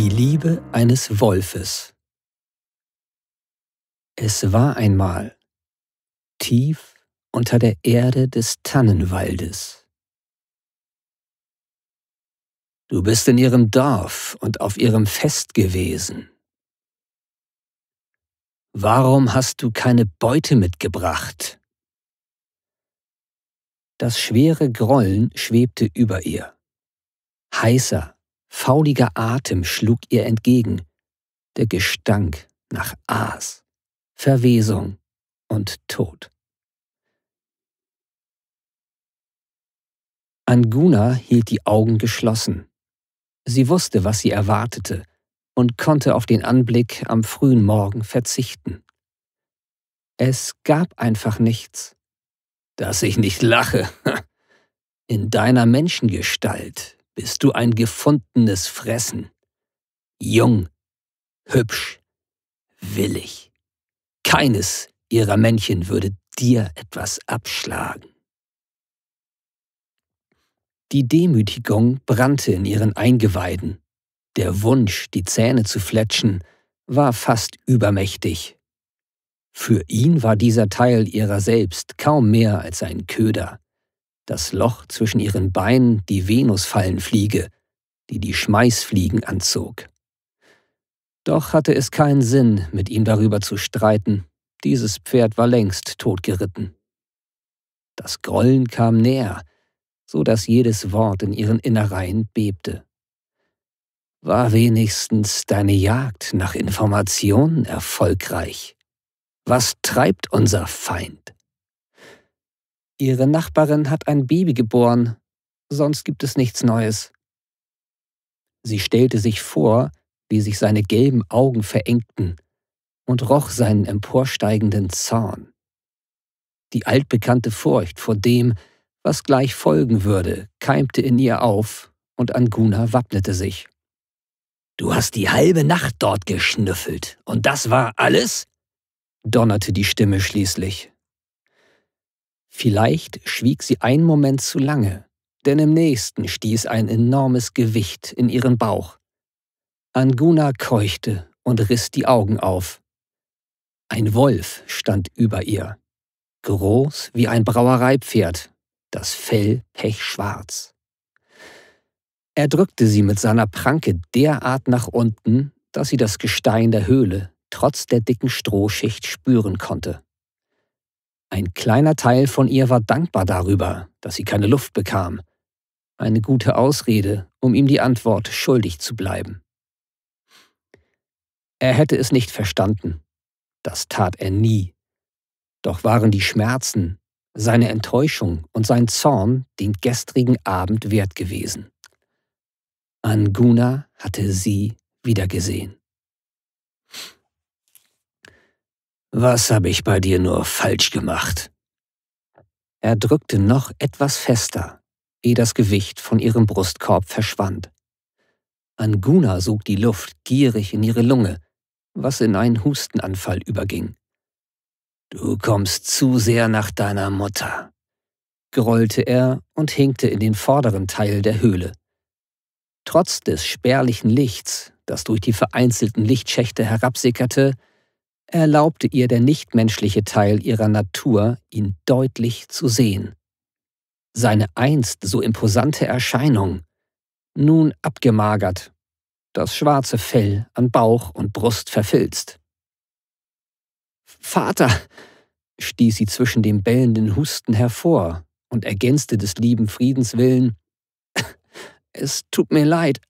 Die Liebe eines Wolfes. Es war einmal, tief unter der Erde des Tannenwaldes. Du bist in ihrem Dorf und auf ihrem Fest gewesen. Warum hast du keine Beute mitgebracht? Das schwere Grollen schwebte über ihr, heißer Fauliger Atem schlug ihr entgegen, der Gestank nach Aas, Verwesung und Tod. Anguna hielt die Augen geschlossen. Sie wusste, was sie erwartete und konnte auf den Anblick am frühen Morgen verzichten. Es gab einfach nichts. Dass ich nicht lache. In deiner Menschengestalt bist du ein gefundenes Fressen. Jung, hübsch, willig. Keines ihrer Männchen würde dir etwas abschlagen. Die Demütigung brannte in ihren Eingeweiden. Der Wunsch, die Zähne zu fletschen, war fast übermächtig. Für ihn war dieser Teil ihrer selbst kaum mehr als ein Köder, das Loch zwischen ihren Beinen die Venusfallenfliege, die die Schmeißfliegen anzog. Doch hatte es keinen Sinn, mit ihm darüber zu streiten, dieses Pferd war längst totgeritten. Das Grollen kam näher, so dass jedes Wort in ihren Innereien bebte. War wenigstens deine Jagd nach Informationen erfolgreich? Was treibt unser Feind? Ihre Nachbarin hat ein Baby geboren, sonst gibt es nichts Neues. Sie stellte sich vor, wie sich seine gelben Augen verengten und roch seinen emporsteigenden Zorn. Die altbekannte Furcht vor dem, was gleich folgen würde, keimte in ihr auf und Anguna wappnete sich. Du hast die halbe Nacht dort geschnüffelt und das war alles? donnerte die Stimme schließlich. Vielleicht schwieg sie einen Moment zu lange, denn im nächsten stieß ein enormes Gewicht in ihren Bauch. Anguna keuchte und riss die Augen auf. Ein Wolf stand über ihr, groß wie ein Brauereipferd, das Fell pechschwarz. Er drückte sie mit seiner Pranke derart nach unten, dass sie das Gestein der Höhle trotz der dicken Strohschicht spüren konnte. Ein kleiner Teil von ihr war dankbar darüber, dass sie keine Luft bekam. Eine gute Ausrede, um ihm die Antwort schuldig zu bleiben. Er hätte es nicht verstanden. Das tat er nie. Doch waren die Schmerzen, seine Enttäuschung und sein Zorn den gestrigen Abend wert gewesen. Anguna hatte sie wiedergesehen. Was habe ich bei dir nur falsch gemacht? Er drückte noch etwas fester, ehe das Gewicht von ihrem Brustkorb verschwand. Anguna sog die Luft gierig in ihre Lunge, was in einen Hustenanfall überging. Du kommst zu sehr nach deiner Mutter, grollte er und hinkte in den vorderen Teil der Höhle. Trotz des spärlichen Lichts, das durch die vereinzelten Lichtschächte herabsickerte, erlaubte ihr der nichtmenschliche Teil ihrer Natur, ihn deutlich zu sehen. Seine einst so imposante Erscheinung, nun abgemagert, das schwarze Fell an Bauch und Brust verfilzt. Vater, stieß sie zwischen dem bellenden Husten hervor und ergänzte des lieben Friedens willen, es tut mir leid,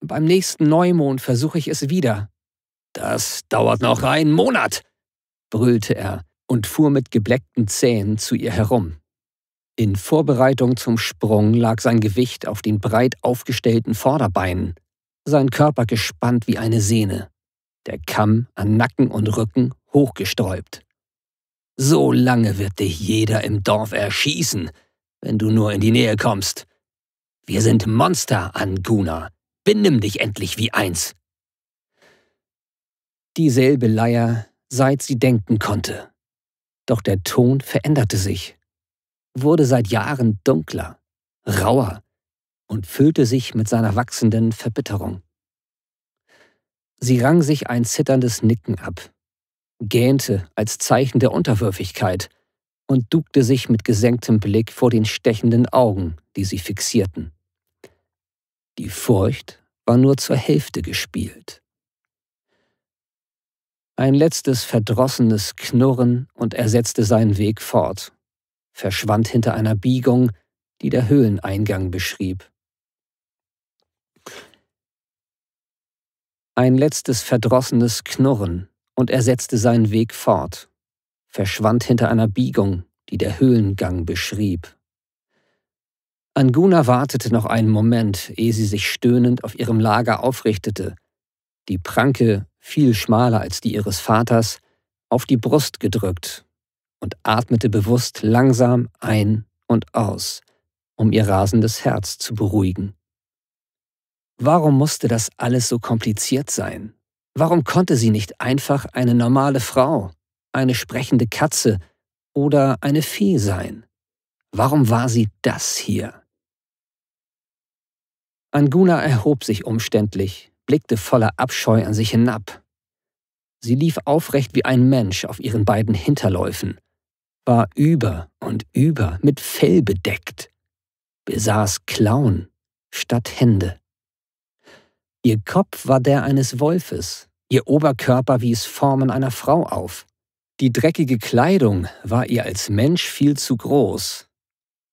beim nächsten Neumond versuche ich es wieder. Das dauert noch einen Monat, brüllte er und fuhr mit gebleckten Zähnen zu ihr herum. In Vorbereitung zum Sprung lag sein Gewicht auf den breit aufgestellten Vorderbeinen, sein Körper gespannt wie eine Sehne, der Kamm an Nacken und Rücken hochgesträubt. So lange wird dich jeder im Dorf erschießen, wenn du nur in die Nähe kommst. Wir sind Monster, Anguna. Benimm dich endlich wie eins. Dieselbe Leier, seit sie denken konnte. Doch der Ton veränderte sich, wurde seit Jahren dunkler, rauer und füllte sich mit seiner wachsenden Verbitterung. Sie rang sich ein zitterndes Nicken ab, gähnte als Zeichen der Unterwürfigkeit und duckte sich mit gesenktem Blick vor den stechenden Augen, die sie fixierten. Die Furcht war nur zur Hälfte gespielt. Ein letztes verdrossenes Knurren und er setzte seinen Weg fort, verschwand hinter einer Biegung, die der Höhleneingang beschrieb. Ein letztes verdrossenes Knurren und er setzte seinen Weg fort, verschwand hinter einer Biegung, die der Höhlengang beschrieb. Anguna wartete noch einen Moment, ehe sie sich stöhnend auf ihrem Lager aufrichtete die Pranke viel schmaler als die ihres Vaters, auf die Brust gedrückt und atmete bewusst langsam ein und aus, um ihr rasendes Herz zu beruhigen. Warum musste das alles so kompliziert sein? Warum konnte sie nicht einfach eine normale Frau, eine sprechende Katze oder eine Fee sein? Warum war sie das hier? Anguna erhob sich umständlich, blickte voller Abscheu an sich hinab. Sie lief aufrecht wie ein Mensch auf ihren beiden Hinterläufen, war über und über mit Fell bedeckt, besaß Klauen statt Hände. Ihr Kopf war der eines Wolfes, ihr Oberkörper wies Formen einer Frau auf. Die dreckige Kleidung war ihr als Mensch viel zu groß.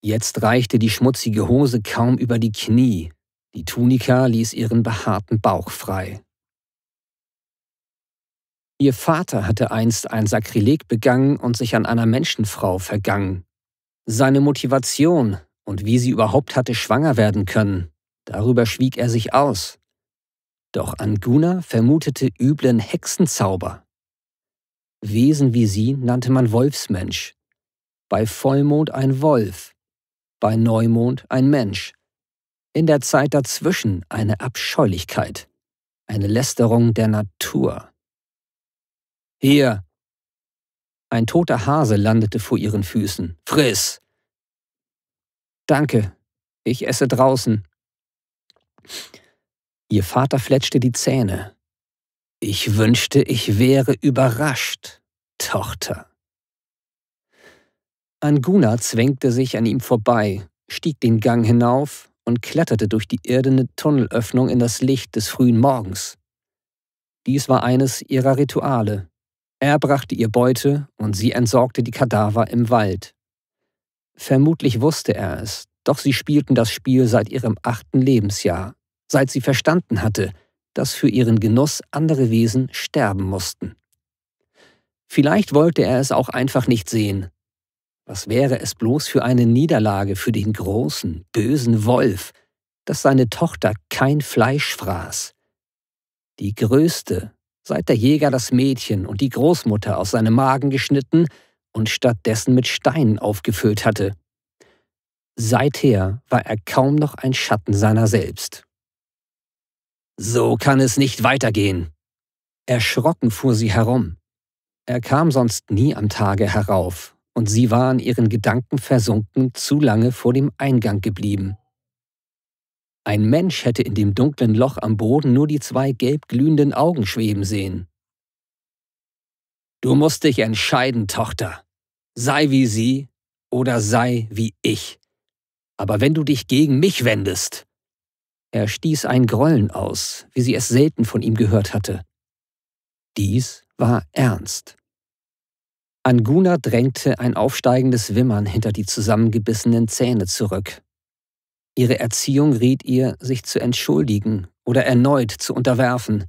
Jetzt reichte die schmutzige Hose kaum über die Knie, die Tunika ließ ihren behaarten Bauch frei. Ihr Vater hatte einst ein Sakrileg begangen und sich an einer Menschenfrau vergangen. Seine Motivation und wie sie überhaupt hatte schwanger werden können, darüber schwieg er sich aus. Doch Anguna vermutete üblen Hexenzauber. Wesen wie sie nannte man Wolfsmensch. Bei Vollmond ein Wolf, bei Neumond ein Mensch in der Zeit dazwischen eine Abscheulichkeit, eine Lästerung der Natur. Hier! Ein toter Hase landete vor ihren Füßen. Friss! Danke, ich esse draußen. Ihr Vater fletschte die Zähne. Ich wünschte, ich wäre überrascht, Tochter. Anguna zwängte sich an ihm vorbei, stieg den Gang hinauf und kletterte durch die irdene Tunnelöffnung in das Licht des frühen Morgens. Dies war eines ihrer Rituale. Er brachte ihr Beute und sie entsorgte die Kadaver im Wald. Vermutlich wusste er es, doch sie spielten das Spiel seit ihrem achten Lebensjahr, seit sie verstanden hatte, dass für ihren Genuss andere Wesen sterben mussten. Vielleicht wollte er es auch einfach nicht sehen, was wäre es bloß für eine Niederlage für den großen, bösen Wolf, dass seine Tochter kein Fleisch fraß? Die größte, seit der Jäger das Mädchen und die Großmutter aus seinem Magen geschnitten und stattdessen mit Steinen aufgefüllt hatte. Seither war er kaum noch ein Schatten seiner selbst. So kann es nicht weitergehen. Erschrocken fuhr sie herum. Er kam sonst nie am Tage herauf und sie war in ihren Gedanken versunken zu lange vor dem Eingang geblieben. Ein Mensch hätte in dem dunklen Loch am Boden nur die zwei gelb glühenden Augen schweben sehen. Du musst dich entscheiden, Tochter. Sei wie sie oder sei wie ich. Aber wenn du dich gegen mich wendest. Er stieß ein Grollen aus, wie sie es selten von ihm gehört hatte. Dies war ernst. Anguna drängte ein aufsteigendes Wimmern hinter die zusammengebissenen Zähne zurück. Ihre Erziehung riet ihr, sich zu entschuldigen oder erneut zu unterwerfen.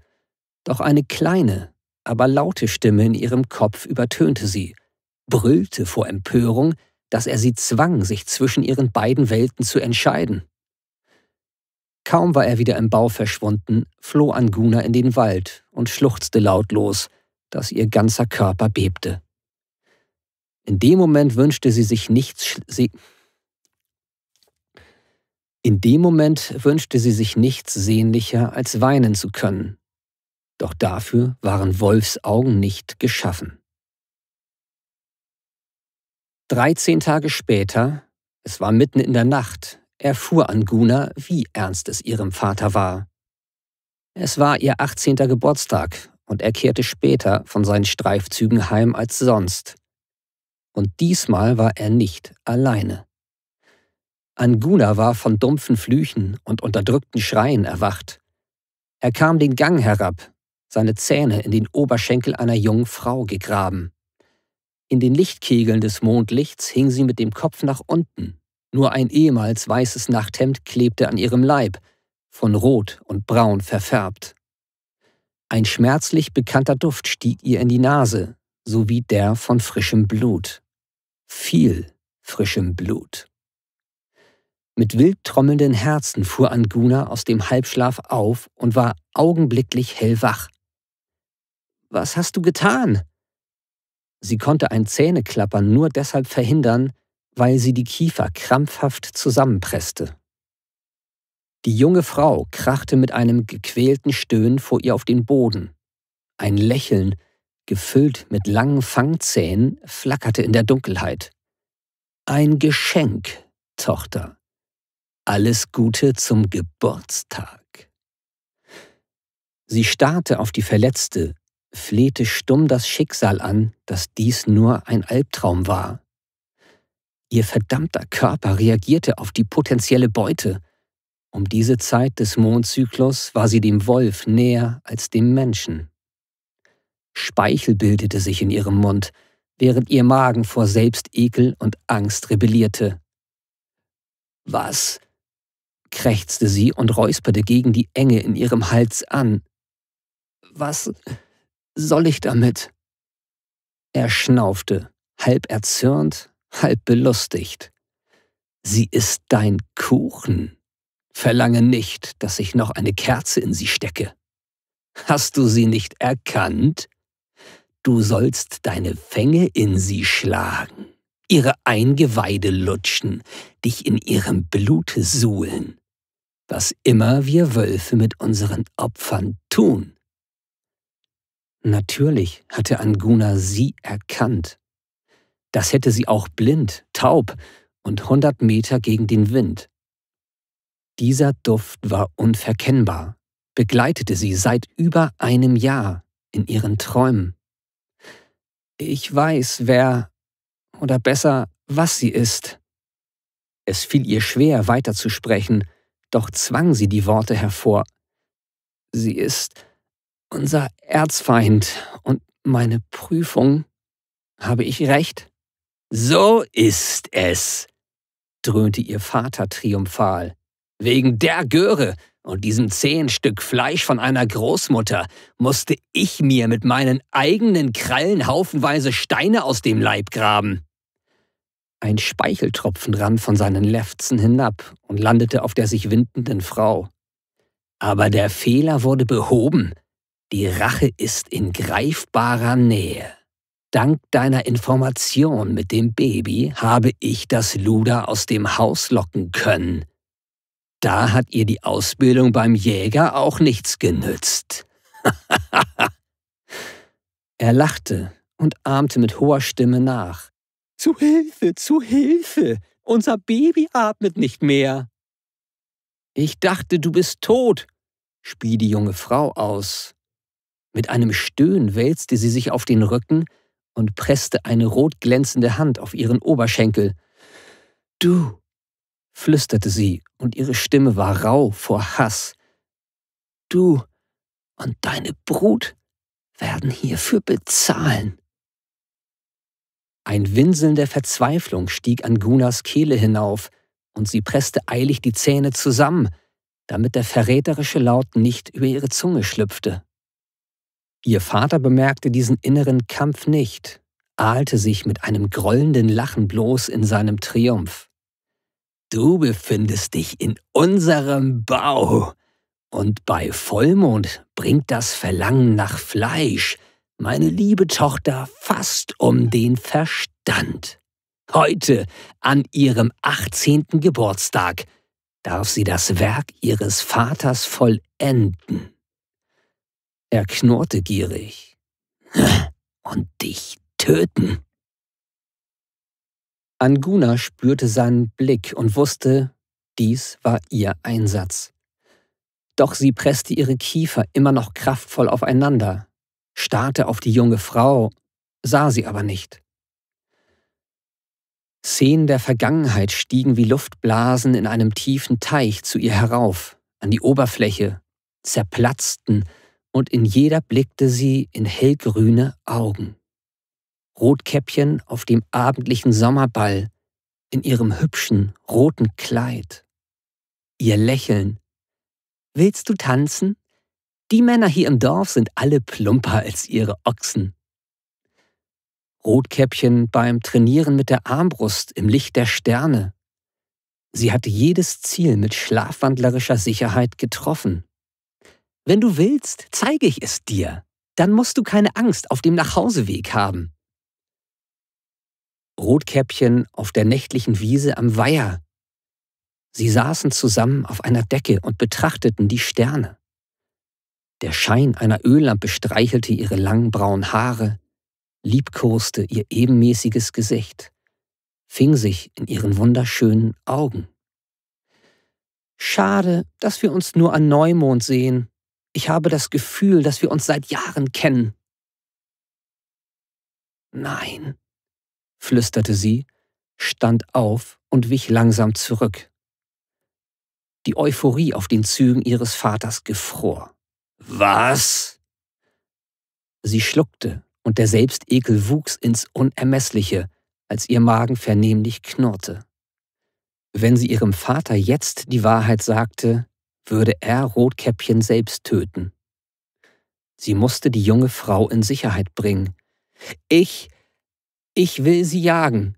Doch eine kleine, aber laute Stimme in ihrem Kopf übertönte sie, brüllte vor Empörung, dass er sie zwang, sich zwischen ihren beiden Welten zu entscheiden. Kaum war er wieder im Bau verschwunden, floh Anguna in den Wald und schluchzte lautlos, dass ihr ganzer Körper bebte. In dem Moment wünschte sie sich nichts. Sie in dem Moment wünschte sie sich nichts sehnlicher, als weinen zu können. Doch dafür waren Wolfs Augen nicht geschaffen. 13 Tage später, es war mitten in der Nacht, erfuhr Anguna, wie ernst es ihrem Vater war. Es war ihr 18. Geburtstag und er kehrte später von seinen Streifzügen heim als sonst und diesmal war er nicht alleine. Anguna war von dumpfen Flüchen und unterdrückten Schreien erwacht. Er kam den Gang herab, seine Zähne in den Oberschenkel einer jungen Frau gegraben. In den Lichtkegeln des Mondlichts hing sie mit dem Kopf nach unten. Nur ein ehemals weißes Nachthemd klebte an ihrem Leib, von Rot und Braun verfärbt. Ein schmerzlich bekannter Duft stieg ihr in die Nase, sowie der von frischem Blut viel frischem Blut. Mit wild trommelnden Herzen fuhr Anguna aus dem Halbschlaf auf und war augenblicklich hellwach. Was hast du getan? Sie konnte ein Zähneklappern nur deshalb verhindern, weil sie die Kiefer krampfhaft zusammenpresste. Die junge Frau krachte mit einem gequälten Stöhnen vor ihr auf den Boden. Ein Lächeln gefüllt mit langen Fangzähnen, flackerte in der Dunkelheit. Ein Geschenk, Tochter. Alles Gute zum Geburtstag. Sie starrte auf die Verletzte, flehte stumm das Schicksal an, dass dies nur ein Albtraum war. Ihr verdammter Körper reagierte auf die potenzielle Beute. Um diese Zeit des Mondzyklus war sie dem Wolf näher als dem Menschen. Speichel bildete sich in ihrem Mund, während ihr Magen vor Selbstekel und Angst rebellierte. Was? krächzte sie und räusperte gegen die Enge in ihrem Hals an. Was soll ich damit? Er schnaufte, halb erzürnt, halb belustigt. Sie ist dein Kuchen. Verlange nicht, dass ich noch eine Kerze in sie stecke. Hast du sie nicht erkannt? du sollst deine Fänge in sie schlagen, ihre Eingeweide lutschen, dich in ihrem Blut suhlen, was immer wir Wölfe mit unseren Opfern tun. Natürlich hatte Anguna sie erkannt. Das hätte sie auch blind, taub und hundert Meter gegen den Wind. Dieser Duft war unverkennbar, begleitete sie seit über einem Jahr in ihren Träumen. Ich weiß, wer oder besser, was sie ist. Es fiel ihr schwer, weiterzusprechen, doch zwang sie die Worte hervor. Sie ist unser Erzfeind und meine Prüfung. Habe ich recht? So ist es, dröhnte ihr Vater triumphal. Wegen der Göre und diesem zähen Stück Fleisch von einer Großmutter musste ich mir mit meinen eigenen Krallen haufenweise Steine aus dem Leib graben. Ein Speicheltropfen rann von seinen Lefzen hinab und landete auf der sich windenden Frau. Aber der Fehler wurde behoben. Die Rache ist in greifbarer Nähe. Dank deiner Information mit dem Baby habe ich das Luder aus dem Haus locken können. Da hat ihr die Ausbildung beim Jäger auch nichts genützt. er lachte und ahmte mit hoher Stimme nach. Zu Hilfe, zu Hilfe! Unser Baby atmet nicht mehr. Ich dachte, du bist tot, spie die junge Frau aus. Mit einem Stöhnen wälzte sie sich auf den Rücken und presste eine rot glänzende Hand auf ihren Oberschenkel. Du, flüsterte sie, und ihre Stimme war rau vor Hass. Du und deine Brut werden hierfür bezahlen. Ein Winseln der Verzweiflung stieg an Gunas Kehle hinauf, und sie presste eilig die Zähne zusammen, damit der verräterische Laut nicht über ihre Zunge schlüpfte. Ihr Vater bemerkte diesen inneren Kampf nicht, ahlte sich mit einem grollenden Lachen bloß in seinem Triumph. Du befindest dich in unserem Bau. Und bei Vollmond bringt das Verlangen nach Fleisch, meine liebe Tochter, fast um den Verstand. Heute, an ihrem 18. Geburtstag, darf sie das Werk ihres Vaters vollenden. Er knurrte gierig. Und dich töten. Anguna spürte seinen Blick und wusste, dies war ihr Einsatz. Doch sie presste ihre Kiefer immer noch kraftvoll aufeinander, starrte auf die junge Frau, sah sie aber nicht. Szenen der Vergangenheit stiegen wie Luftblasen in einem tiefen Teich zu ihr herauf, an die Oberfläche, zerplatzten, und in jeder blickte sie in hellgrüne Augen. Rotkäppchen auf dem abendlichen Sommerball in ihrem hübschen roten Kleid. Ihr Lächeln. Willst du tanzen? Die Männer hier im Dorf sind alle plumper als ihre Ochsen. Rotkäppchen beim Trainieren mit der Armbrust im Licht der Sterne. Sie hatte jedes Ziel mit schlafwandlerischer Sicherheit getroffen. Wenn du willst, zeige ich es dir. Dann musst du keine Angst auf dem Nachhauseweg haben. Rotkäppchen auf der nächtlichen Wiese am Weiher. Sie saßen zusammen auf einer Decke und betrachteten die Sterne. Der Schein einer Öllampe streichelte ihre langen braunen Haare, liebkoste ihr ebenmäßiges Gesicht, fing sich in ihren wunderschönen Augen. Schade, dass wir uns nur an Neumond sehen. Ich habe das Gefühl, dass wir uns seit Jahren kennen. Nein, flüsterte sie, stand auf und wich langsam zurück. Die Euphorie auf den Zügen ihres Vaters gefror. Was? Sie schluckte, und der Selbstekel wuchs ins Unermessliche, als ihr Magen vernehmlich knurrte. Wenn sie ihrem Vater jetzt die Wahrheit sagte, würde er Rotkäppchen selbst töten. Sie musste die junge Frau in Sicherheit bringen. Ich ich will sie jagen.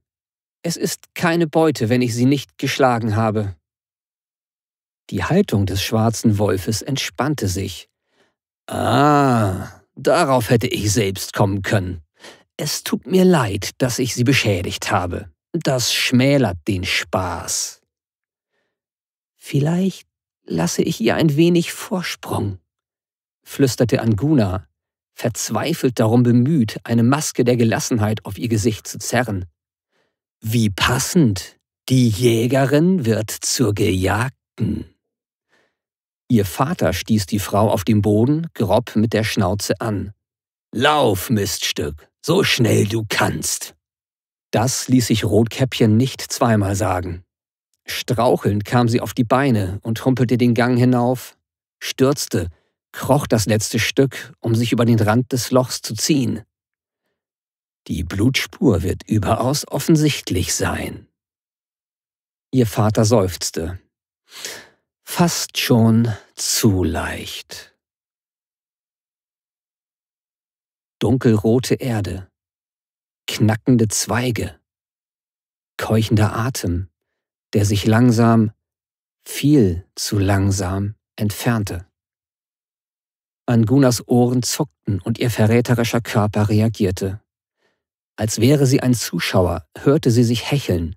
Es ist keine Beute, wenn ich sie nicht geschlagen habe. Die Haltung des schwarzen Wolfes entspannte sich. Ah, darauf hätte ich selbst kommen können. Es tut mir leid, dass ich sie beschädigt habe. Das schmälert den Spaß. Vielleicht lasse ich ihr ein wenig Vorsprung, flüsterte Anguna, verzweifelt darum bemüht, eine Maske der Gelassenheit auf ihr Gesicht zu zerren. Wie passend! Die Jägerin wird zur Gejagten. Ihr Vater stieß die Frau auf dem Boden grob mit der Schnauze an. Lauf, Miststück, so schnell du kannst. Das ließ sich Rotkäppchen nicht zweimal sagen. Strauchelnd kam sie auf die Beine und humpelte den Gang hinauf, stürzte kroch das letzte Stück, um sich über den Rand des Lochs zu ziehen. Die Blutspur wird überaus offensichtlich sein. Ihr Vater seufzte. Fast schon zu leicht. Dunkelrote Erde, knackende Zweige, keuchender Atem, der sich langsam, viel zu langsam entfernte. Angunas Ohren zuckten und ihr verräterischer Körper reagierte. Als wäre sie ein Zuschauer, hörte sie sich hecheln,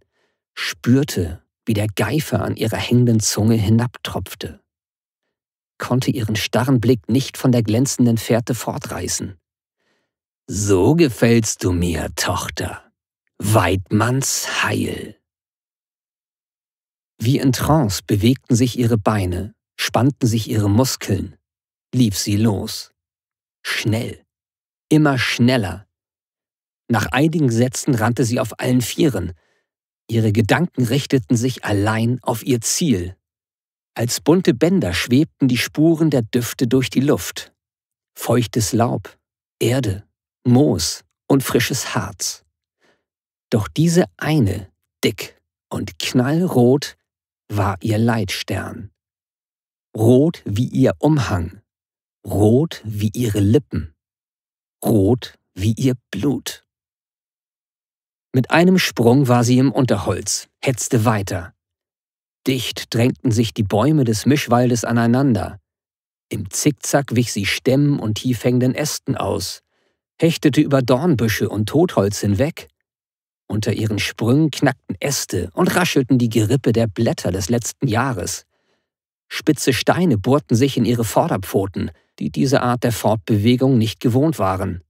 spürte, wie der Geifer an ihrer hängenden Zunge hinabtropfte, konnte ihren starren Blick nicht von der glänzenden Fährte fortreißen. So gefällst du mir, Tochter. Weidmanns Heil. Wie in Trance bewegten sich ihre Beine, spannten sich ihre Muskeln, lief sie los. Schnell. Immer schneller. Nach einigen Sätzen rannte sie auf allen Vieren. Ihre Gedanken richteten sich allein auf ihr Ziel. Als bunte Bänder schwebten die Spuren der Düfte durch die Luft. Feuchtes Laub, Erde, Moos und frisches Harz. Doch diese eine, dick und knallrot, war ihr Leitstern. Rot wie ihr Umhang, rot wie ihre Lippen, rot wie ihr Blut. Mit einem Sprung war sie im Unterholz, hetzte weiter. Dicht drängten sich die Bäume des Mischwaldes aneinander. Im Zickzack wich sie Stämmen und tiefhängenden Ästen aus, hechtete über Dornbüsche und Totholz hinweg. Unter ihren Sprüngen knackten Äste und raschelten die Gerippe der Blätter des letzten Jahres. Spitze Steine bohrten sich in ihre Vorderpfoten, die diese Art der Fortbewegung nicht gewohnt waren.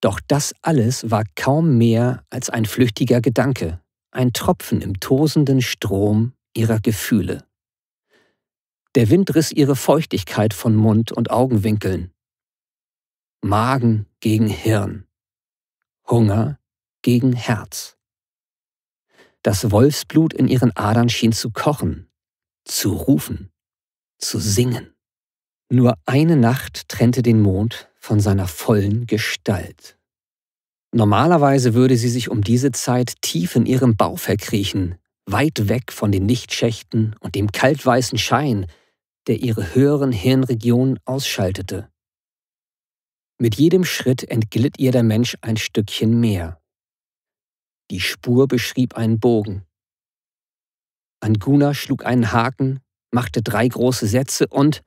Doch das alles war kaum mehr als ein flüchtiger Gedanke, ein Tropfen im tosenden Strom ihrer Gefühle. Der Wind riss ihre Feuchtigkeit von Mund und Augenwinkeln. Magen gegen Hirn. Hunger gegen Herz. Das Wolfsblut in ihren Adern schien zu kochen, zu rufen, zu singen. Nur eine Nacht trennte den Mond von seiner vollen Gestalt. Normalerweise würde sie sich um diese Zeit tief in ihrem Bau verkriechen, weit weg von den Lichtschächten und dem kaltweißen Schein, der ihre höheren Hirnregionen ausschaltete. Mit jedem Schritt entglitt ihr der Mensch ein Stückchen mehr. Die Spur beschrieb einen Bogen. Anguna schlug einen Haken, machte drei große Sätze und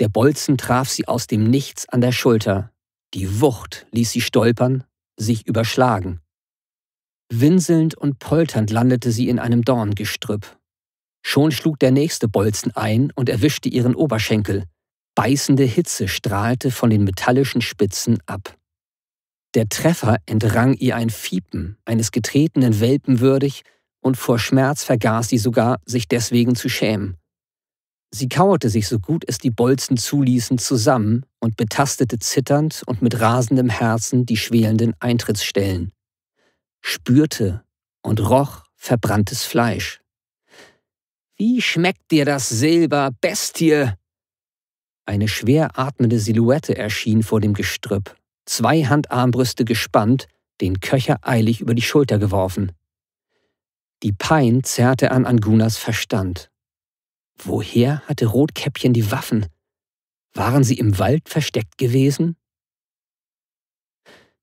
der Bolzen traf sie aus dem Nichts an der Schulter. Die Wucht ließ sie stolpern, sich überschlagen. Winselnd und polternd landete sie in einem Dorngestrüpp. Schon schlug der nächste Bolzen ein und erwischte ihren Oberschenkel. Beißende Hitze strahlte von den metallischen Spitzen ab. Der Treffer entrang ihr ein Fiepen, eines getretenen Welpen würdig, und vor Schmerz vergaß sie sogar, sich deswegen zu schämen. Sie kauerte sich so gut es die Bolzen zuließen zusammen und betastete zitternd und mit rasendem Herzen die schwelenden Eintrittsstellen. Spürte und roch verbranntes Fleisch. Wie schmeckt dir das Silber, Bestie? Eine schwer atmende Silhouette erschien vor dem Gestrüpp, zwei Handarmbrüste gespannt, den Köcher eilig über die Schulter geworfen. Die Pein zerrte an Angunas Verstand. Woher hatte Rotkäppchen die Waffen? Waren sie im Wald versteckt gewesen?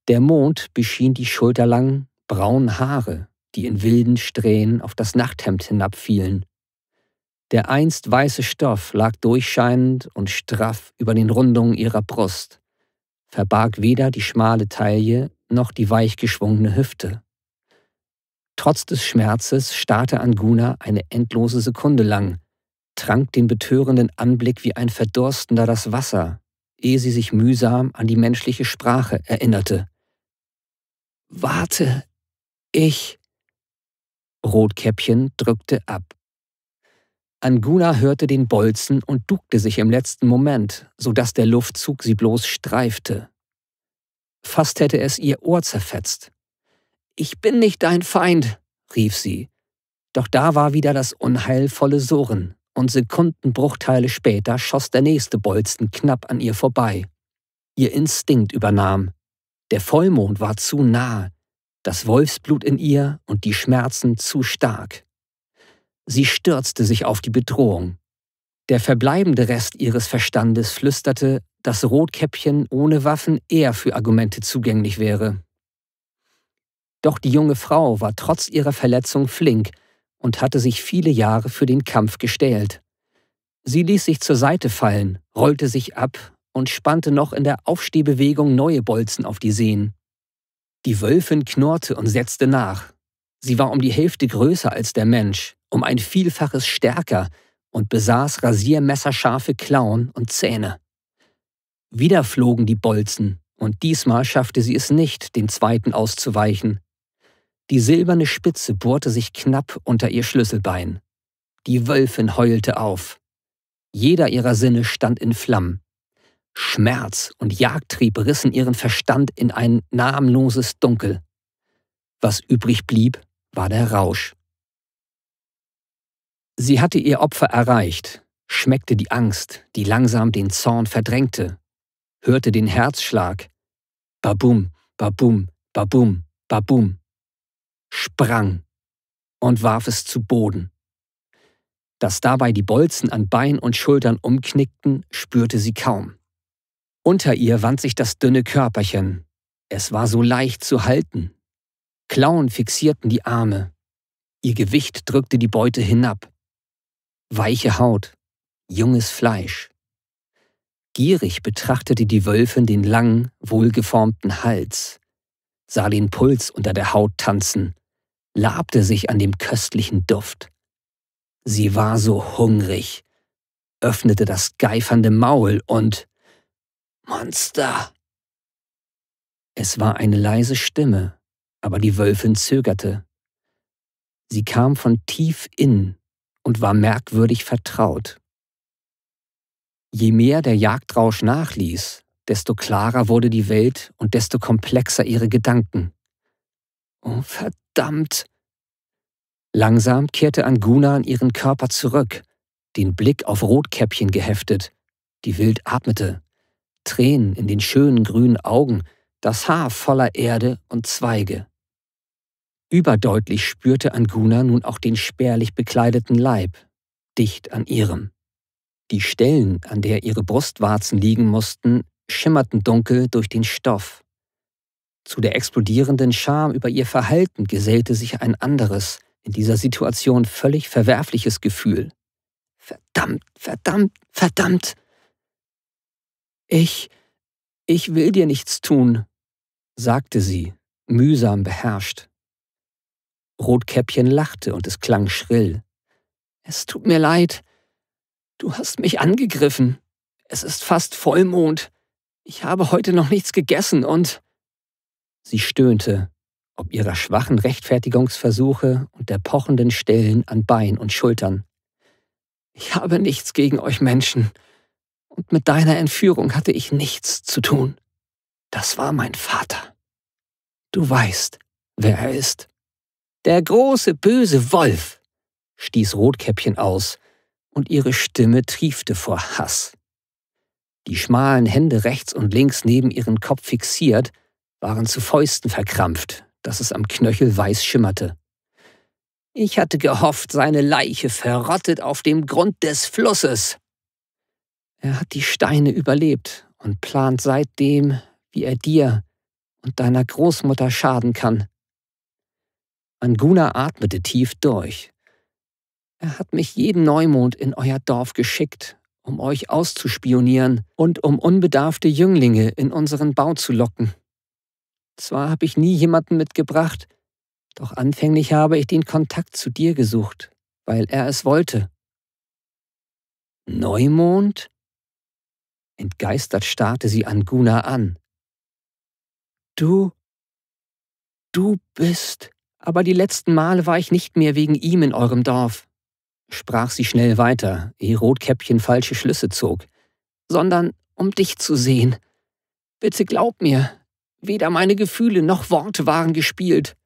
Der Mond beschien die schulterlangen, braunen Haare, die in wilden Strähnen auf das Nachthemd hinabfielen. Der einst weiße Stoff lag durchscheinend und straff über den Rundungen ihrer Brust, verbarg weder die schmale Taille noch die weich geschwungene Hüfte. Trotz des Schmerzes starrte Anguna eine endlose Sekunde lang, trank den betörenden Anblick wie ein Verdurstender das Wasser, ehe sie sich mühsam an die menschliche Sprache erinnerte. Warte, ich. Rotkäppchen drückte ab. Anguna hörte den Bolzen und duckte sich im letzten Moment, so dass der Luftzug sie bloß streifte. Fast hätte es ihr Ohr zerfetzt. Ich bin nicht dein Feind, rief sie. Doch da war wieder das unheilvolle Surren und Sekundenbruchteile später schoss der nächste Bolzen knapp an ihr vorbei. Ihr Instinkt übernahm. Der Vollmond war zu nah, das Wolfsblut in ihr und die Schmerzen zu stark. Sie stürzte sich auf die Bedrohung. Der verbleibende Rest ihres Verstandes flüsterte, dass Rotkäppchen ohne Waffen eher für Argumente zugänglich wäre. Doch die junge Frau war trotz ihrer Verletzung flink und hatte sich viele Jahre für den Kampf gestählt. Sie ließ sich zur Seite fallen, rollte sich ab und spannte noch in der Aufstehbewegung neue Bolzen auf die Seen. Die Wölfin knurrte und setzte nach. Sie war um die Hälfte größer als der Mensch, um ein Vielfaches stärker und besaß rasiermesserscharfe Klauen und Zähne. Wieder flogen die Bolzen, und diesmal schaffte sie es nicht, den zweiten auszuweichen, die silberne Spitze bohrte sich knapp unter ihr Schlüsselbein. Die Wölfin heulte auf. Jeder ihrer Sinne stand in Flammen. Schmerz und Jagdtrieb rissen ihren Verstand in ein namenloses Dunkel. Was übrig blieb, war der Rausch. Sie hatte ihr Opfer erreicht, schmeckte die Angst, die langsam den Zorn verdrängte, hörte den Herzschlag. Babum, babum, babum, babum sprang und warf es zu Boden. Dass dabei die Bolzen an Bein und Schultern umknickten, spürte sie kaum. Unter ihr wand sich das dünne Körperchen. Es war so leicht zu halten. Klauen fixierten die Arme. Ihr Gewicht drückte die Beute hinab. Weiche Haut, junges Fleisch. Gierig betrachtete die Wölfin den langen, wohlgeformten Hals, sah den Puls unter der Haut tanzen labte sich an dem köstlichen Duft. Sie war so hungrig, öffnete das geifernde Maul und Monster. Es war eine leise Stimme, aber die Wölfin zögerte. Sie kam von tief innen und war merkwürdig vertraut. Je mehr der Jagdrausch nachließ, desto klarer wurde die Welt und desto komplexer ihre Gedanken. Oh, verdammt! Langsam kehrte Anguna an ihren Körper zurück, den Blick auf Rotkäppchen geheftet, die wild atmete. Tränen in den schönen grünen Augen, das Haar voller Erde und Zweige. Überdeutlich spürte Anguna nun auch den spärlich bekleideten Leib, dicht an ihrem. Die Stellen, an der ihre Brustwarzen liegen mussten, schimmerten dunkel durch den Stoff. Zu der explodierenden Scham über ihr Verhalten gesellte sich ein anderes, in dieser Situation völlig verwerfliches Gefühl. Verdammt, verdammt, verdammt! Ich, ich will dir nichts tun, sagte sie, mühsam beherrscht. Rotkäppchen lachte und es klang schrill. Es tut mir leid. Du hast mich angegriffen. Es ist fast Vollmond. Ich habe heute noch nichts gegessen und Sie stöhnte, ob ihrer schwachen Rechtfertigungsversuche und der pochenden Stellen an Bein und Schultern. Ich habe nichts gegen euch Menschen, und mit deiner Entführung hatte ich nichts zu tun. Das war mein Vater. Du weißt, wer er ist. Der große böse Wolf, stieß Rotkäppchen aus, und ihre Stimme triefte vor Hass. Die schmalen Hände rechts und links neben ihren Kopf fixiert, waren zu Fäusten verkrampft, dass es am Knöchel weiß schimmerte. Ich hatte gehofft, seine Leiche verrottet auf dem Grund des Flusses. Er hat die Steine überlebt und plant seitdem, wie er dir und deiner Großmutter schaden kann. Anguna atmete tief durch. Er hat mich jeden Neumond in euer Dorf geschickt, um euch auszuspionieren und um unbedarfte Jünglinge in unseren Bau zu locken. Zwar habe ich nie jemanden mitgebracht, doch anfänglich habe ich den Kontakt zu dir gesucht, weil er es wollte. Neumond? Entgeistert starrte sie Anguna an. Du, du bist. Aber die letzten Male war ich nicht mehr wegen ihm in eurem Dorf, sprach sie schnell weiter, ehe Rotkäppchen falsche Schlüsse zog, sondern um dich zu sehen. Bitte glaub mir, Weder meine Gefühle noch Worte waren gespielt.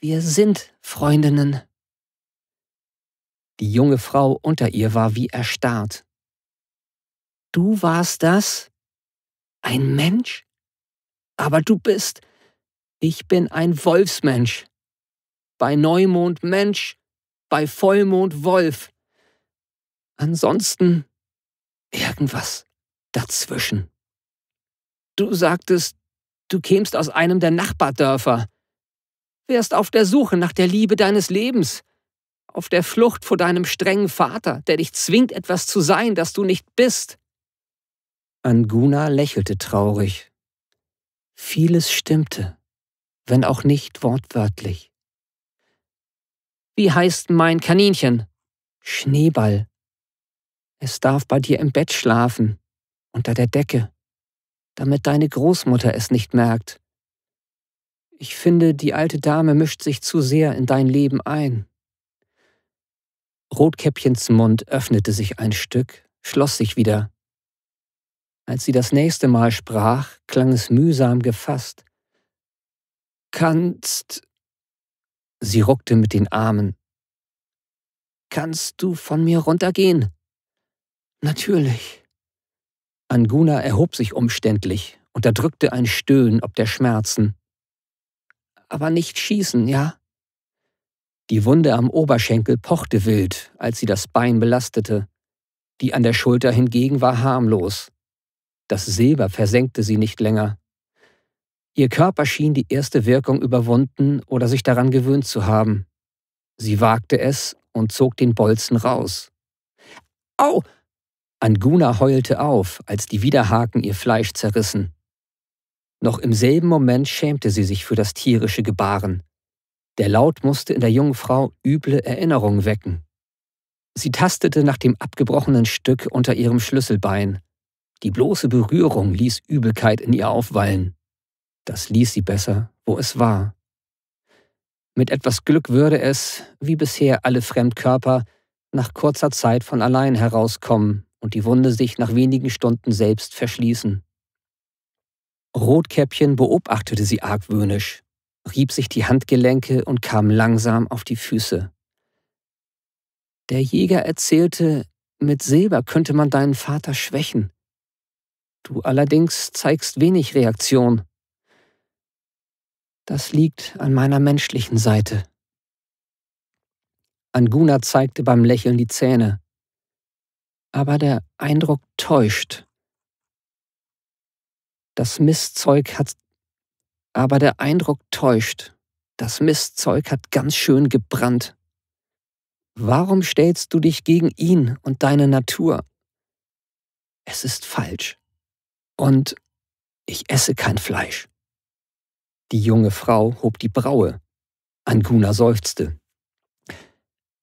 Wir sind Freundinnen. Die junge Frau unter ihr war wie erstarrt. Du warst das? Ein Mensch? Aber du bist. Ich bin ein Wolfsmensch. Bei Neumond Mensch, bei Vollmond Wolf. Ansonsten irgendwas dazwischen. Du sagtest, Du kämst aus einem der Nachbardörfer, wärst auf der Suche nach der Liebe deines Lebens, auf der Flucht vor deinem strengen Vater, der dich zwingt, etwas zu sein, das du nicht bist. Anguna lächelte traurig. Vieles stimmte, wenn auch nicht wortwörtlich. Wie heißt mein Kaninchen? Schneeball. Es darf bei dir im Bett schlafen, unter der Decke damit deine Großmutter es nicht merkt. Ich finde, die alte Dame mischt sich zu sehr in dein Leben ein. Rotkäppchens Mund öffnete sich ein Stück, schloss sich wieder. Als sie das nächste Mal sprach, klang es mühsam gefasst. Kannst. Sie ruckte mit den Armen. Kannst du von mir runtergehen? Natürlich. Anguna erhob sich umständlich, unterdrückte ein Stöhnen ob der Schmerzen. Aber nicht schießen, ja? Die Wunde am Oberschenkel pochte wild, als sie das Bein belastete. Die an der Schulter hingegen war harmlos. Das Silber versenkte sie nicht länger. Ihr Körper schien die erste Wirkung überwunden oder sich daran gewöhnt zu haben. Sie wagte es und zog den Bolzen raus. Au! Anguna heulte auf, als die Widerhaken ihr Fleisch zerrissen. Noch im selben Moment schämte sie sich für das tierische Gebaren. Der Laut musste in der jungen Frau üble Erinnerungen wecken. Sie tastete nach dem abgebrochenen Stück unter ihrem Schlüsselbein. Die bloße Berührung ließ Übelkeit in ihr aufwallen. Das ließ sie besser, wo es war. Mit etwas Glück würde es, wie bisher alle Fremdkörper, nach kurzer Zeit von allein herauskommen, und die Wunde sich nach wenigen Stunden selbst verschließen. Rotkäppchen beobachtete sie argwöhnisch, rieb sich die Handgelenke und kam langsam auf die Füße. Der Jäger erzählte, mit Silber könnte man deinen Vater schwächen. Du allerdings zeigst wenig Reaktion. Das liegt an meiner menschlichen Seite. Anguna zeigte beim Lächeln die Zähne aber der Eindruck täuscht. Das Mistzeug hat, aber der Eindruck täuscht. Das Mistzeug hat ganz schön gebrannt. Warum stellst du dich gegen ihn und deine Natur? Es ist falsch. Und ich esse kein Fleisch. Die junge Frau hob die Braue. Anguna seufzte.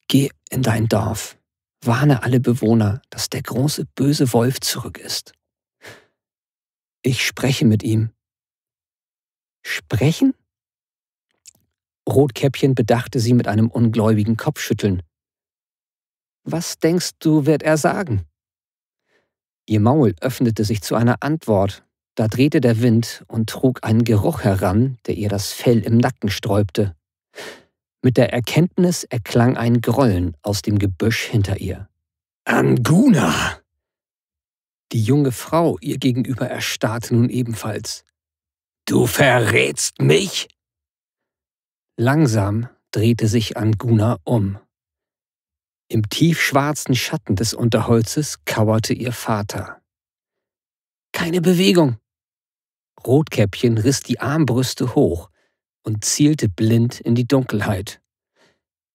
Geh in dein Dorf, warne alle Bewohner, dass der große böse Wolf zurück ist. Ich spreche mit ihm. Sprechen? Rotkäppchen bedachte sie mit einem ungläubigen Kopfschütteln. Was denkst du, wird er sagen? Ihr Maul öffnete sich zu einer Antwort, da drehte der Wind und trug einen Geruch heran, der ihr das Fell im Nacken sträubte. Mit der Erkenntnis erklang ein Grollen aus dem Gebüsch hinter ihr. Anguna! Die junge Frau ihr gegenüber erstarrte nun ebenfalls. Du verrätst mich? Langsam drehte sich Anguna um. Im tiefschwarzen Schatten des Unterholzes kauerte ihr Vater. Keine Bewegung. Rotkäppchen riss die Armbrüste hoch, und zielte blind in die Dunkelheit.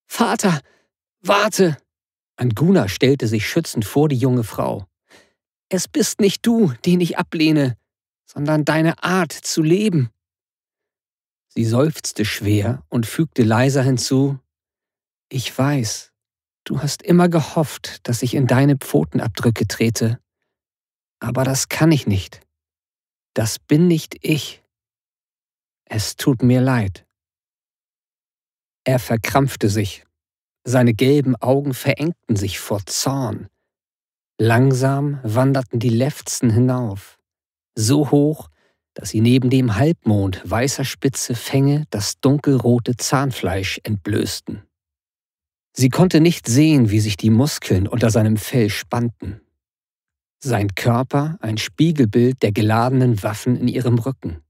Vater, warte! Anguna stellte sich schützend vor die junge Frau. Es bist nicht du, den ich ablehne, sondern deine Art zu leben. Sie seufzte schwer und fügte leiser hinzu Ich weiß, du hast immer gehofft, dass ich in deine Pfotenabdrücke trete, aber das kann ich nicht. Das bin nicht ich. Es tut mir leid. Er verkrampfte sich. Seine gelben Augen verengten sich vor Zorn. Langsam wanderten die Lefzen hinauf, so hoch, dass sie neben dem Halbmond weißer spitze Fänge das dunkelrote Zahnfleisch entblößten. Sie konnte nicht sehen, wie sich die Muskeln unter seinem Fell spannten. Sein Körper ein Spiegelbild der geladenen Waffen in ihrem Rücken.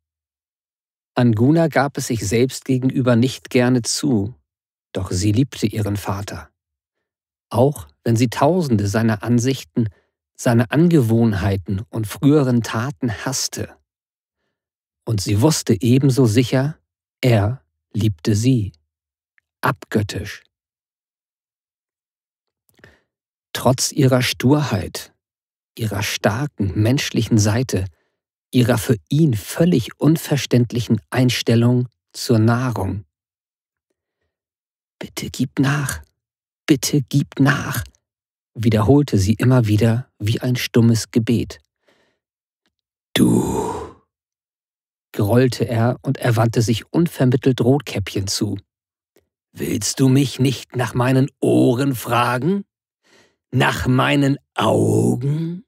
Anguna gab es sich selbst gegenüber nicht gerne zu, doch sie liebte ihren Vater. Auch wenn sie tausende seiner Ansichten, seine Angewohnheiten und früheren Taten hasste. Und sie wusste ebenso sicher, er liebte sie. Abgöttisch. Trotz ihrer Sturheit, ihrer starken menschlichen Seite, ihrer für ihn völlig unverständlichen Einstellung zur Nahrung. Bitte gib nach, bitte gib nach, wiederholte sie immer wieder wie ein stummes Gebet. Du, grollte er und er wandte sich unvermittelt Rotkäppchen zu. Willst du mich nicht nach meinen Ohren fragen? Nach meinen Augen?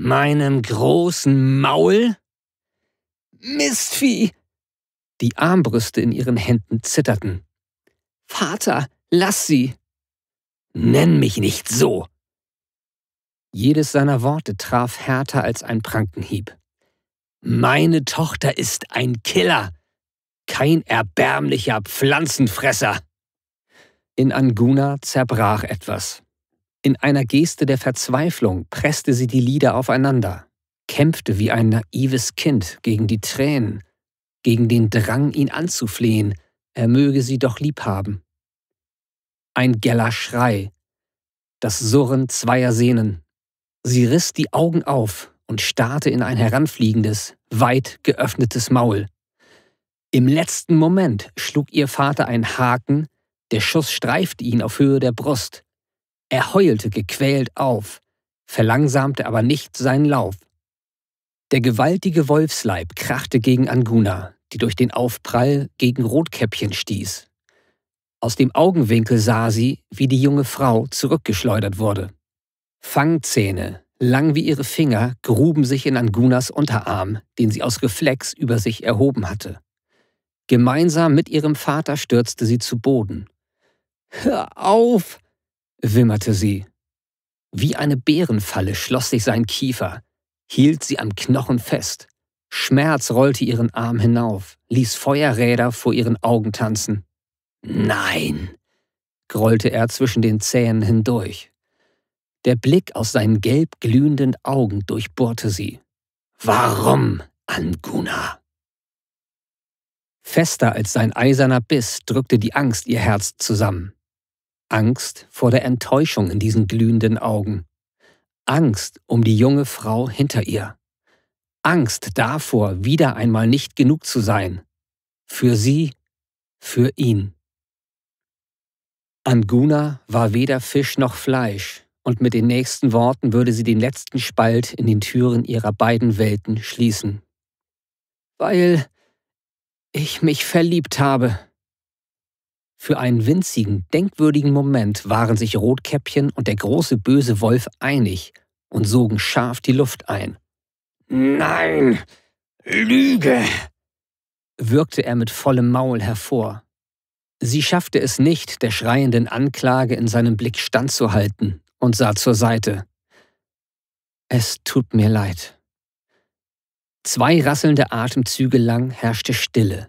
Meinem großen Maul? Mistvieh! Die Armbrüste in ihren Händen zitterten. Vater, lass sie! Nenn mich nicht so! Jedes seiner Worte traf härter als ein Prankenhieb. Meine Tochter ist ein Killer, kein erbärmlicher Pflanzenfresser! In Anguna zerbrach etwas. In einer Geste der Verzweiflung presste sie die Lieder aufeinander, kämpfte wie ein naives Kind gegen die Tränen, gegen den Drang, ihn anzuflehen, er möge sie doch lieb haben. Ein geller Schrei, das Surren zweier Sehnen. Sie riss die Augen auf und starrte in ein heranfliegendes, weit geöffnetes Maul. Im letzten Moment schlug ihr Vater einen Haken, der Schuss streifte ihn auf Höhe der Brust. Er heulte gequält auf, verlangsamte aber nicht seinen Lauf. Der gewaltige Wolfsleib krachte gegen Anguna, die durch den Aufprall gegen Rotkäppchen stieß. Aus dem Augenwinkel sah sie, wie die junge Frau zurückgeschleudert wurde. Fangzähne, lang wie ihre Finger, gruben sich in Angunas Unterarm, den sie aus Reflex über sich erhoben hatte. Gemeinsam mit ihrem Vater stürzte sie zu Boden. Hör auf! wimmerte sie. Wie eine Bärenfalle schloss sich sein Kiefer, hielt sie am Knochen fest. Schmerz rollte ihren Arm hinauf, ließ Feuerräder vor ihren Augen tanzen. Nein, grollte er zwischen den Zähnen hindurch. Der Blick aus seinen gelb glühenden Augen durchbohrte sie. Warum, Anguna? Fester als sein eiserner Biss drückte die Angst ihr Herz zusammen. Angst vor der Enttäuschung in diesen glühenden Augen. Angst um die junge Frau hinter ihr. Angst davor, wieder einmal nicht genug zu sein. Für sie, für ihn. Anguna war weder Fisch noch Fleisch, und mit den nächsten Worten würde sie den letzten Spalt in den Türen ihrer beiden Welten schließen. Weil ich mich verliebt habe. Für einen winzigen, denkwürdigen Moment waren sich Rotkäppchen und der große böse Wolf einig und sogen scharf die Luft ein. Nein, Lüge! würgte er mit vollem Maul hervor. Sie schaffte es nicht, der schreienden Anklage in seinem Blick standzuhalten und sah zur Seite. Es tut mir leid. Zwei rasselnde Atemzüge lang herrschte Stille.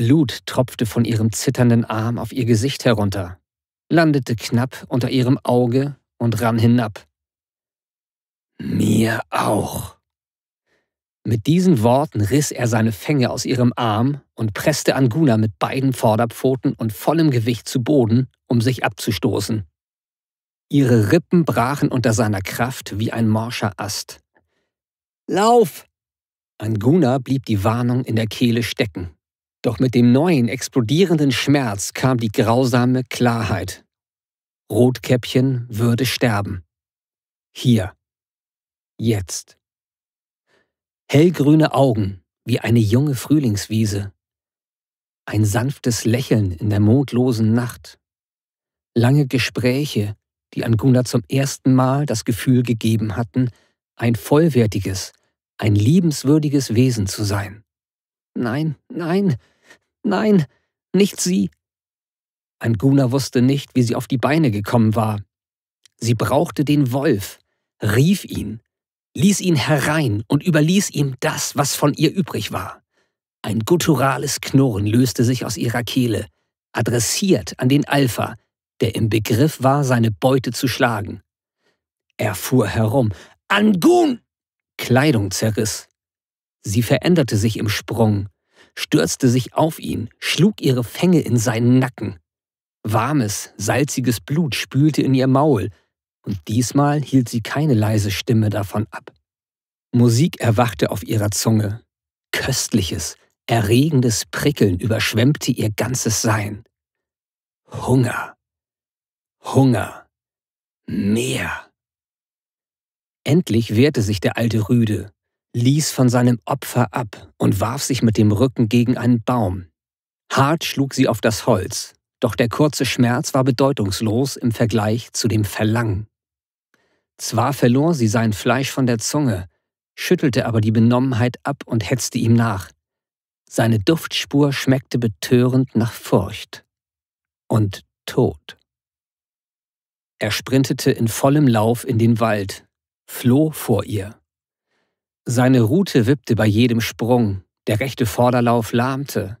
Blut tropfte von ihrem zitternden Arm auf ihr Gesicht herunter, landete knapp unter ihrem Auge und rann hinab. Mir auch. Mit diesen Worten riss er seine Fänge aus ihrem Arm und presste Anguna mit beiden Vorderpfoten und vollem Gewicht zu Boden, um sich abzustoßen. Ihre Rippen brachen unter seiner Kraft wie ein morscher Ast. Lauf! Anguna blieb die Warnung in der Kehle stecken. Doch mit dem neuen, explodierenden Schmerz kam die grausame Klarheit. Rotkäppchen würde sterben. Hier. Jetzt. Hellgrüne Augen, wie eine junge Frühlingswiese. Ein sanftes Lächeln in der mondlosen Nacht. Lange Gespräche, die an Gunnar zum ersten Mal das Gefühl gegeben hatten, ein vollwertiges, ein liebenswürdiges Wesen zu sein. Nein, nein, Nein, nicht sie. Anguna wusste nicht, wie sie auf die Beine gekommen war. Sie brauchte den Wolf, rief ihn, ließ ihn herein und überließ ihm das, was von ihr übrig war. Ein gutturales Knurren löste sich aus ihrer Kehle, adressiert an den Alpha, der im Begriff war, seine Beute zu schlagen. Er fuhr herum. Angun! Kleidung zerriss. Sie veränderte sich im Sprung, stürzte sich auf ihn, schlug ihre Fänge in seinen Nacken. Warmes, salziges Blut spülte in ihr Maul, und diesmal hielt sie keine leise Stimme davon ab. Musik erwachte auf ihrer Zunge. Köstliches, erregendes Prickeln überschwemmte ihr ganzes Sein. Hunger. Hunger. Mehr. Endlich wehrte sich der alte Rüde, ließ von seinem Opfer ab und warf sich mit dem Rücken gegen einen Baum. Hart schlug sie auf das Holz, doch der kurze Schmerz war bedeutungslos im Vergleich zu dem Verlangen. Zwar verlor sie sein Fleisch von der Zunge, schüttelte aber die Benommenheit ab und hetzte ihm nach. Seine Duftspur schmeckte betörend nach Furcht und Tod. Er sprintete in vollem Lauf in den Wald, floh vor ihr seine Rute wippte bei jedem Sprung, der rechte Vorderlauf lahmte.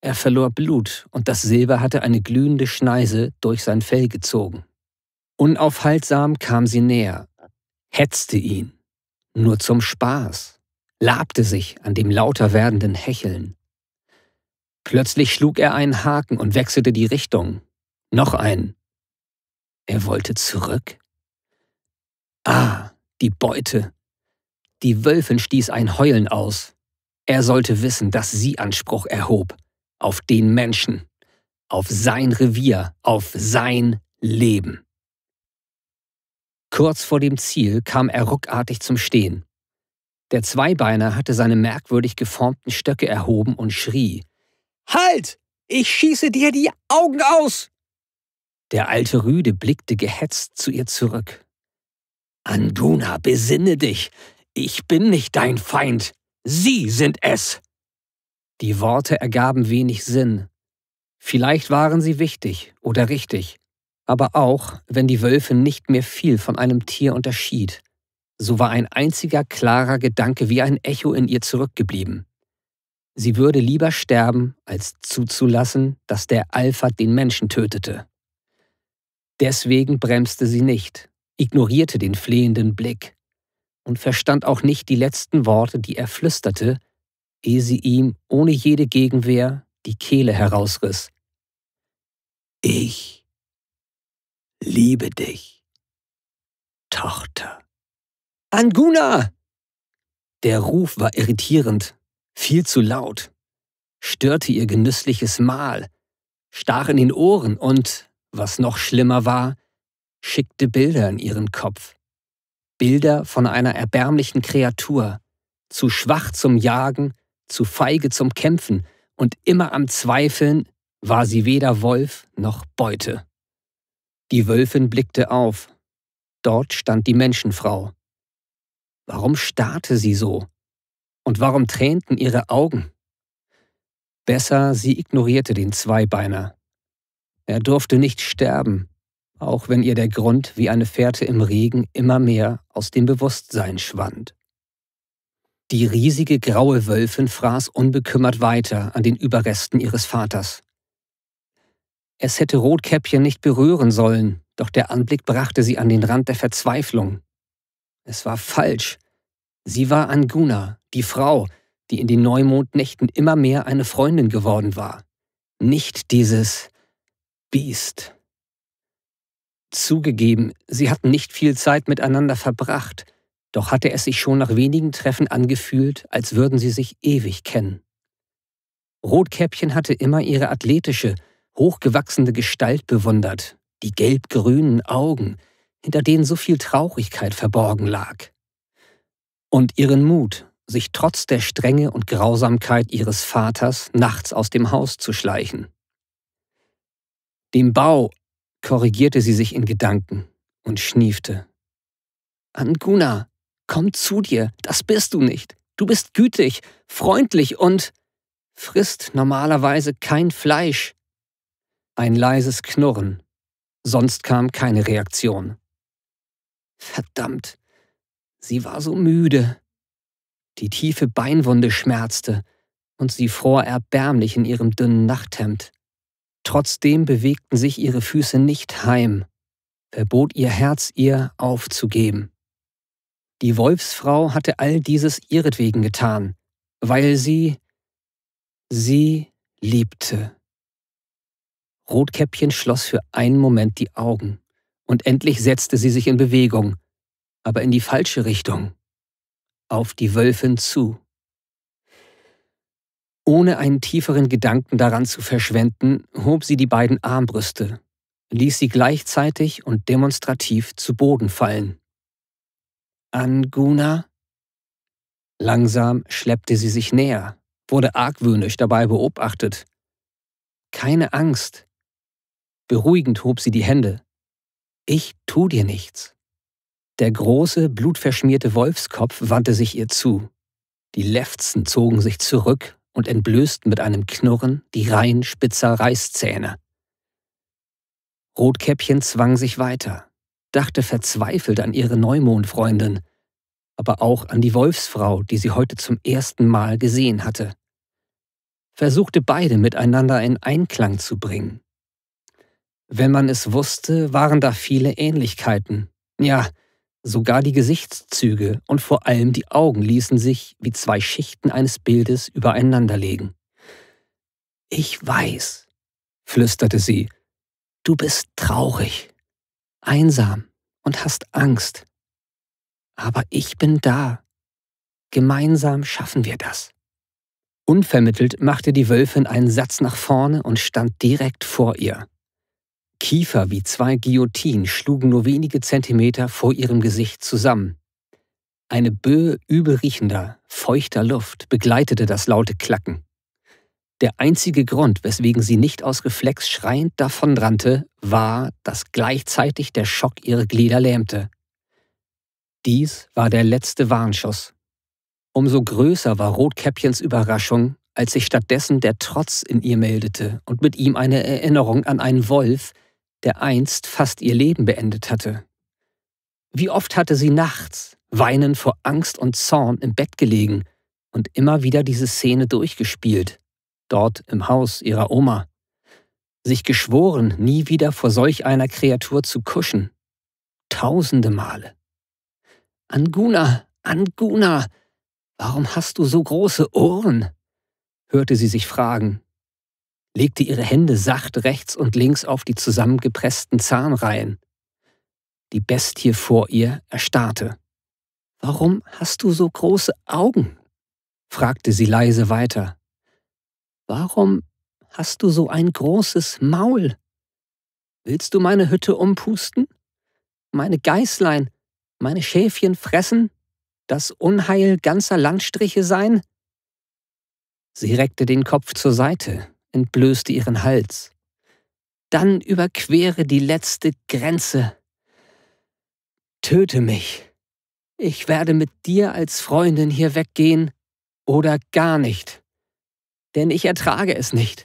Er verlor Blut und das Silber hatte eine glühende Schneise durch sein Fell gezogen. Unaufhaltsam kam sie näher, hetzte ihn, nur zum Spaß, labte sich an dem lauter werdenden Hecheln. Plötzlich schlug er einen Haken und wechselte die Richtung. Noch einen. Er wollte zurück. Ah, die Beute. Die Wölfin stieß ein Heulen aus. Er sollte wissen, dass sie Anspruch erhob. Auf den Menschen. Auf sein Revier. Auf sein Leben. Kurz vor dem Ziel kam er ruckartig zum Stehen. Der Zweibeiner hatte seine merkwürdig geformten Stöcke erhoben und schrie: Halt! Ich schieße dir die Augen aus! Der alte Rüde blickte gehetzt zu ihr zurück. Anduna, besinne dich! Ich bin nicht dein Feind, Sie sind es. Die Worte ergaben wenig Sinn. Vielleicht waren sie wichtig oder richtig, aber auch wenn die Wölfe nicht mehr viel von einem Tier unterschied, so war ein einziger klarer Gedanke wie ein Echo in ihr zurückgeblieben. Sie würde lieber sterben, als zuzulassen, dass der Alpha den Menschen tötete. Deswegen bremste sie nicht, ignorierte den flehenden Blick, und verstand auch nicht die letzten Worte, die er flüsterte, ehe sie ihm ohne jede Gegenwehr die Kehle herausriss. Ich liebe dich, Tochter. Anguna! Der Ruf war irritierend, viel zu laut, störte ihr genüssliches Mahl, stach in den Ohren und, was noch schlimmer war, schickte Bilder in ihren Kopf. Bilder von einer erbärmlichen Kreatur, zu schwach zum Jagen, zu feige zum Kämpfen und immer am Zweifeln war sie weder Wolf noch Beute. Die Wölfin blickte auf. Dort stand die Menschenfrau. Warum starrte sie so? Und warum tränten ihre Augen? Besser, sie ignorierte den Zweibeiner. Er durfte nicht sterben, auch wenn ihr der Grund wie eine Fährte im Regen immer mehr aus dem Bewusstsein schwand. Die riesige graue Wölfin fraß unbekümmert weiter an den Überresten ihres Vaters. Es hätte Rotkäppchen nicht berühren sollen, doch der Anblick brachte sie an den Rand der Verzweiflung. Es war falsch. Sie war Anguna, die Frau, die in den Neumondnächten immer mehr eine Freundin geworden war. Nicht dieses Biest. Zugegeben, sie hatten nicht viel Zeit miteinander verbracht, doch hatte es sich schon nach wenigen Treffen angefühlt, als würden sie sich ewig kennen. Rotkäppchen hatte immer ihre athletische, hochgewachsene Gestalt bewundert, die gelb-grünen Augen, hinter denen so viel Traurigkeit verborgen lag. Und ihren Mut, sich trotz der Strenge und Grausamkeit ihres Vaters nachts aus dem Haus zu schleichen. Dem Bau korrigierte sie sich in Gedanken und schniefte. Anguna, komm zu dir, das bist du nicht. Du bist gütig, freundlich und frisst normalerweise kein Fleisch. Ein leises Knurren, sonst kam keine Reaktion. Verdammt, sie war so müde. Die tiefe Beinwunde schmerzte und sie fror erbärmlich in ihrem dünnen Nachthemd. Trotzdem bewegten sich ihre Füße nicht heim, verbot ihr Herz ihr aufzugeben. Die Wolfsfrau hatte all dieses ihretwegen getan, weil sie sie liebte. Rotkäppchen schloss für einen Moment die Augen, und endlich setzte sie sich in Bewegung, aber in die falsche Richtung, auf die Wölfin zu. Ohne einen tieferen Gedanken daran zu verschwenden, hob sie die beiden Armbrüste, ließ sie gleichzeitig und demonstrativ zu Boden fallen. Anguna? Langsam schleppte sie sich näher, wurde argwöhnisch dabei beobachtet. Keine Angst. Beruhigend hob sie die Hände. Ich tu dir nichts. Der große, blutverschmierte Wolfskopf wandte sich ihr zu. Die Lefzen zogen sich zurück und entblößten mit einem Knurren die Reihen spitzer Reißzähne. Rotkäppchen zwang sich weiter, dachte verzweifelt an ihre Neumondfreundin, aber auch an die Wolfsfrau, die sie heute zum ersten Mal gesehen hatte. Versuchte beide miteinander in Einklang zu bringen. Wenn man es wusste, waren da viele Ähnlichkeiten. Ja, Sogar die Gesichtszüge und vor allem die Augen ließen sich wie zwei Schichten eines Bildes übereinander legen. Ich weiß, flüsterte sie, du bist traurig, einsam und hast Angst. Aber ich bin da. Gemeinsam schaffen wir das. Unvermittelt machte die Wölfin einen Satz nach vorne und stand direkt vor ihr. Kiefer wie zwei Guillotinen schlugen nur wenige Zentimeter vor ihrem Gesicht zusammen. Eine Böe übelriechender, feuchter Luft begleitete das laute Klacken. Der einzige Grund, weswegen sie nicht aus Reflex schreiend davonrannte, war, dass gleichzeitig der Schock ihre Glieder lähmte. Dies war der letzte Warnschuss. Umso größer war Rotkäppchens Überraschung, als sich stattdessen der Trotz in ihr meldete und mit ihm eine Erinnerung an einen Wolf, der einst fast ihr Leben beendet hatte. Wie oft hatte sie nachts, weinend vor Angst und Zorn, im Bett gelegen und immer wieder diese Szene durchgespielt, dort im Haus ihrer Oma, sich geschworen, nie wieder vor solch einer Kreatur zu kuschen. Tausende Male. Anguna, Anguna, warum hast du so große Ohren? hörte sie sich fragen, legte ihre Hände sacht rechts und links auf die zusammengepressten Zahnreihen. Die Bestie vor ihr erstarrte. Warum hast du so große Augen? fragte sie leise weiter. Warum hast du so ein großes Maul? Willst du meine Hütte umpusten? Meine Geißlein, meine Schäfchen fressen? Das Unheil ganzer Landstriche sein? Sie reckte den Kopf zur Seite, entblößte ihren Hals. Dann überquere die letzte Grenze. Töte mich. Ich werde mit dir als Freundin hier weggehen oder gar nicht. Denn ich ertrage es nicht.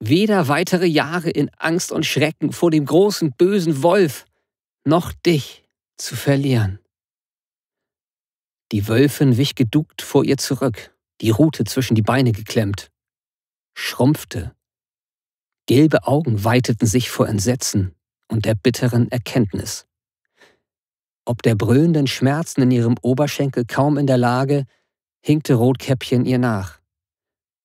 Weder weitere Jahre in Angst und Schrecken vor dem großen bösen Wolf, noch dich zu verlieren. Die Wölfin wich geduckt vor ihr zurück, die Rute zwischen die Beine geklemmt schrumpfte. Gelbe Augen weiteten sich vor Entsetzen und der bitteren Erkenntnis. Ob der brüllenden Schmerzen in ihrem Oberschenkel kaum in der Lage, hinkte Rotkäppchen ihr nach.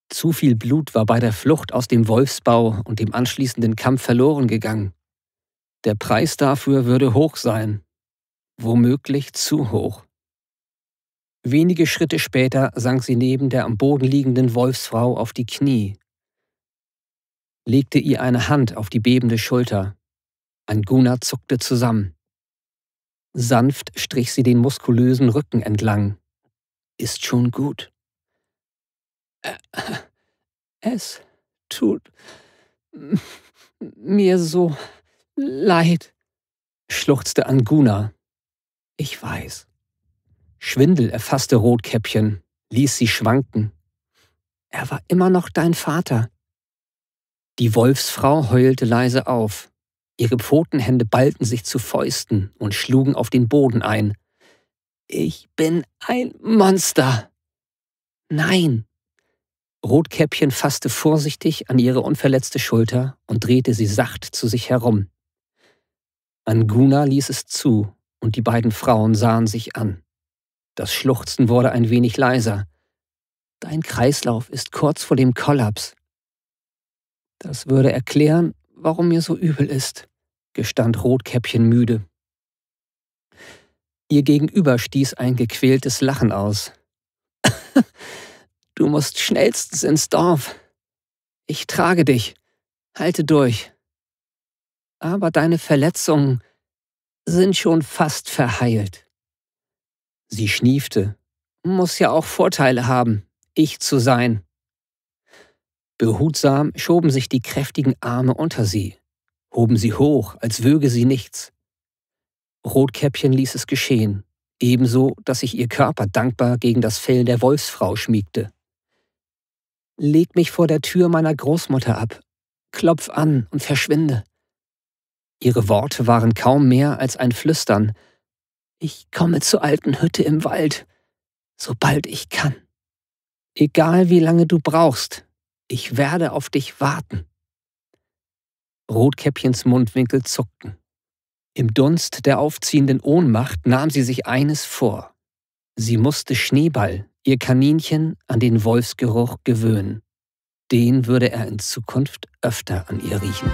Zu viel Blut war bei der Flucht aus dem Wolfsbau und dem anschließenden Kampf verloren gegangen. Der Preis dafür würde hoch sein, womöglich zu hoch. Wenige Schritte später sank sie neben der am Boden liegenden Wolfsfrau auf die Knie, legte ihr eine Hand auf die bebende Schulter. Anguna zuckte zusammen. Sanft strich sie den muskulösen Rücken entlang. Ist schon gut. Äh, es tut mir so leid, schluchzte Anguna. Ich weiß. Schwindel erfasste Rotkäppchen, ließ sie schwanken. Er war immer noch dein Vater. Die Wolfsfrau heulte leise auf. Ihre Pfotenhände ballten sich zu Fäusten und schlugen auf den Boden ein. Ich bin ein Monster. Nein. Rotkäppchen fasste vorsichtig an ihre unverletzte Schulter und drehte sie sacht zu sich herum. Anguna ließ es zu, und die beiden Frauen sahen sich an. Das Schluchzen wurde ein wenig leiser. Dein Kreislauf ist kurz vor dem Kollaps. Das würde erklären, warum mir so übel ist, gestand Rotkäppchen müde. Ihr Gegenüber stieß ein gequältes Lachen aus. du musst schnellstens ins Dorf. Ich trage dich. Halte durch. Aber deine Verletzungen sind schon fast verheilt. Sie schniefte. Muss ja auch Vorteile haben, ich zu sein. Behutsam schoben sich die kräftigen Arme unter sie, hoben sie hoch, als wöge sie nichts. Rotkäppchen ließ es geschehen, ebenso, dass sich ihr Körper dankbar gegen das Fell der Wolfsfrau schmiegte. Leg mich vor der Tür meiner Großmutter ab, klopf an und verschwinde. Ihre Worte waren kaum mehr als ein Flüstern, ich komme zur alten Hütte im Wald, sobald ich kann. Egal wie lange du brauchst, ich werde auf dich warten. Rotkäppchens Mundwinkel zuckten. Im Dunst der aufziehenden Ohnmacht nahm sie sich eines vor. Sie musste Schneeball, ihr Kaninchen, an den Wolfsgeruch gewöhnen. Den würde er in Zukunft öfter an ihr riechen.